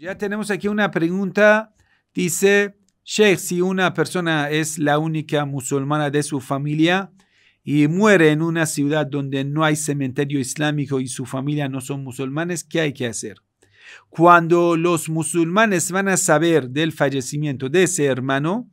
Ya tenemos aquí una pregunta. Dice, Sheikh, si una persona es la única musulmana de su familia y muere en una ciudad donde no hay cementerio islámico y su familia no son musulmanes, ¿qué hay que hacer? Cuando los musulmanes van a saber del fallecimiento de ese hermano,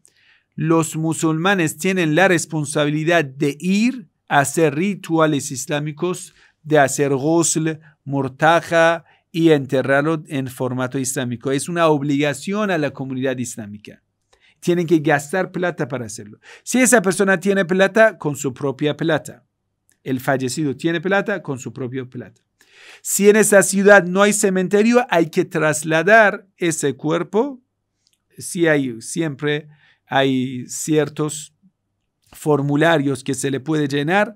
los musulmanes tienen la responsabilidad de ir a hacer rituales islámicos, de hacer ghusl, mortaja y enterrarlo en formato islámico. Es una obligación a la comunidad islámica. Tienen que gastar plata para hacerlo. Si esa persona tiene plata, con su propia plata. El fallecido tiene plata, con su propia plata. Si en esa ciudad no hay cementerio, hay que trasladar ese cuerpo. Si hay, siempre hay ciertos formularios que se le puede llenar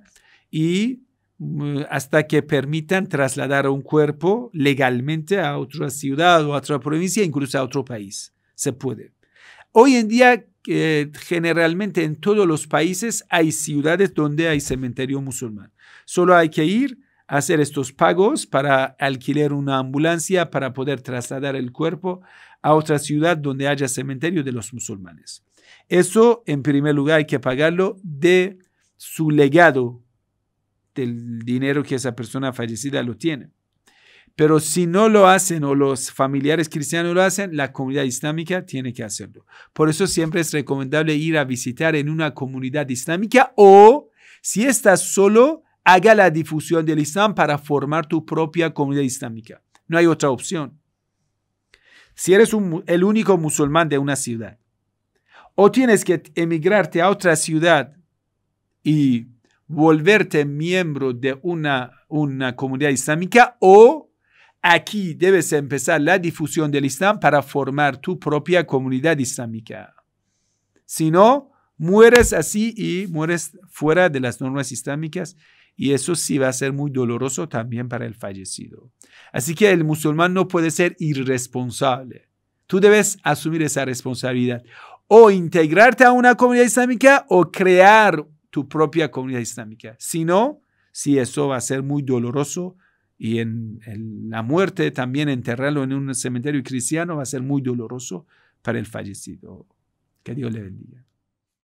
y Mm, hasta que permitan trasladar un cuerpo legalmente a otra ciudad o a otra provincia, incluso a otro país. Se puede. Hoy en día, eh, generalmente en todos los países hay ciudades donde hay cementerio musulmán. Solo hay que ir a hacer estos pagos para alquilar una ambulancia para poder trasladar el cuerpo a otra ciudad donde haya cementerio de los musulmanes. Eso, en primer lugar, hay que pagarlo de su legado del dinero que esa persona fallecida lo tiene. Pero si no lo hacen o los familiares cristianos lo hacen, la comunidad islámica tiene que hacerlo. Por eso siempre es recomendable ir a visitar en una comunidad islámica o, si estás solo, haga la difusión del Islam para formar tu propia comunidad islámica. No hay otra opción. Si eres el único musulmán de una ciudad o tienes que emigrarte a otra ciudad y volverte miembro de una, una comunidad islámica o aquí debes empezar la difusión del Islam para formar tu propia comunidad islámica. Si no, mueres así y mueres fuera de las normas islámicas y eso sí va a ser muy doloroso también para el fallecido. Así que el musulmán no puede ser irresponsable. Tú debes asumir esa responsabilidad o integrarte a una comunidad islámica o crear tu propia comunidad islámica. Si no, si eso va a ser muy doloroso y en, en, la muerte también enterrarlo en un cementerio cristiano va a ser muy doloroso para el fallecido. Que Dios le bendiga.